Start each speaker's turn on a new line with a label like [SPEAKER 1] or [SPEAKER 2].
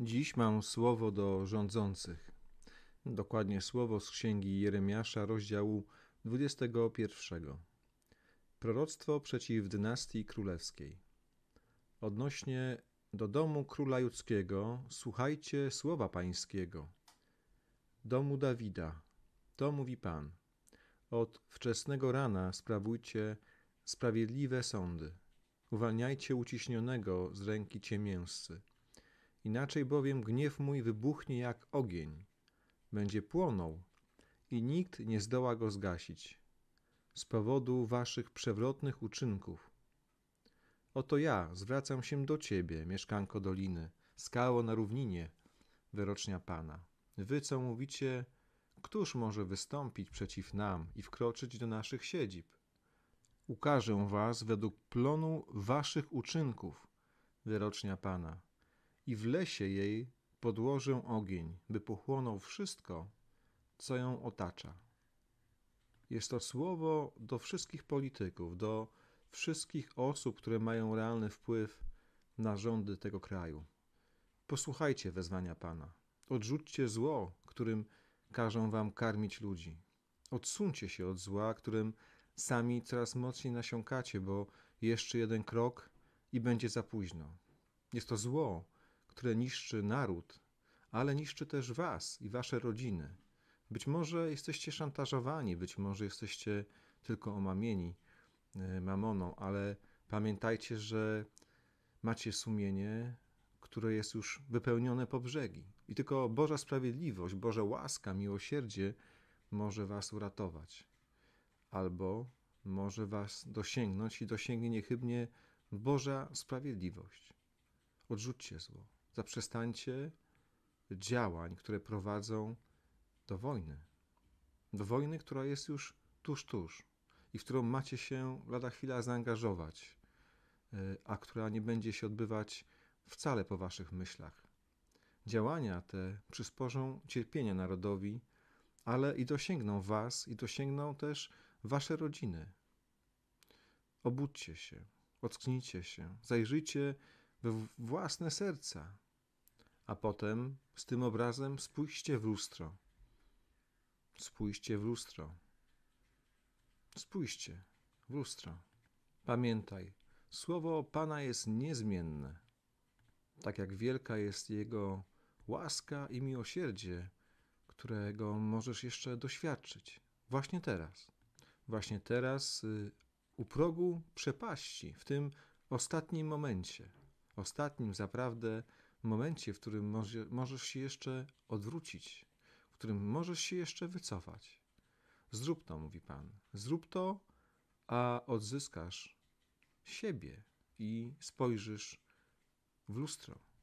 [SPEAKER 1] Dziś mam słowo do rządzących. Dokładnie słowo z księgi Jeremiasza, rozdziału 21. Proroctwo przeciw dynastii królewskiej. Odnośnie do domu króla judzkiego, słuchajcie słowa pańskiego. Domu Dawida, to mówi Pan. Od wczesnego rana sprawujcie sprawiedliwe sądy uwalniajcie uciśnionego z ręki ciemięscy. Inaczej bowiem gniew mój wybuchnie jak ogień, będzie płonął i nikt nie zdoła go zgasić z powodu waszych przewrotnych uczynków. Oto ja zwracam się do ciebie, mieszkanko doliny, skało na równinie, wyrocznia Pana. Wy, co mówicie, któż może wystąpić przeciw nam i wkroczyć do naszych siedzib? Ukażę was według plonu waszych uczynków, wyrocznia Pana, i w lesie jej podłożę ogień, by pochłonął wszystko, co ją otacza. Jest to słowo do wszystkich polityków, do wszystkich osób, które mają realny wpływ na rządy tego kraju. Posłuchajcie wezwania Pana. Odrzućcie zło, którym każą wam karmić ludzi. Odsuńcie się od zła, którym sami coraz mocniej nasiąkacie, bo jeszcze jeden krok i będzie za późno. Jest to zło, które niszczy naród, ale niszczy też was i wasze rodziny. Być może jesteście szantażowani, być może jesteście tylko omamieni e, mamoną, ale pamiętajcie, że macie sumienie, które jest już wypełnione po brzegi. I tylko Boża sprawiedliwość, Boże łaska, miłosierdzie może was uratować albo może was dosięgnąć i dosięgnie niechybnie Boża sprawiedliwość. Odrzućcie zło, zaprzestańcie działań, które prowadzą do wojny. Do wojny, która jest już tuż, tuż i w którą macie się lada chwila zaangażować, e, a która nie będzie się odbywać wcale po waszych myślach. Działania te przysporzą cierpienia narodowi, ale i dosięgną was i dosięgną też wasze rodziny. Obudźcie się, ocknijcie się, zajrzyjcie we własne serca, a potem z tym obrazem spójrzcie w lustro. Spójrzcie w lustro. Spójrzcie w lustro. Pamiętaj, słowo Pana jest niezmienne. Tak jak wielka jest Jego łaska i miłosierdzie, którego możesz jeszcze doświadczyć właśnie teraz właśnie teraz y, u progu przepaści, w tym ostatnim momencie, ostatnim zaprawdę momencie, w którym możesz się jeszcze odwrócić, w którym możesz się jeszcze wycofać. Zrób to, mówi Pan. Zrób to, a odzyskasz siebie i spojrzysz w lustro.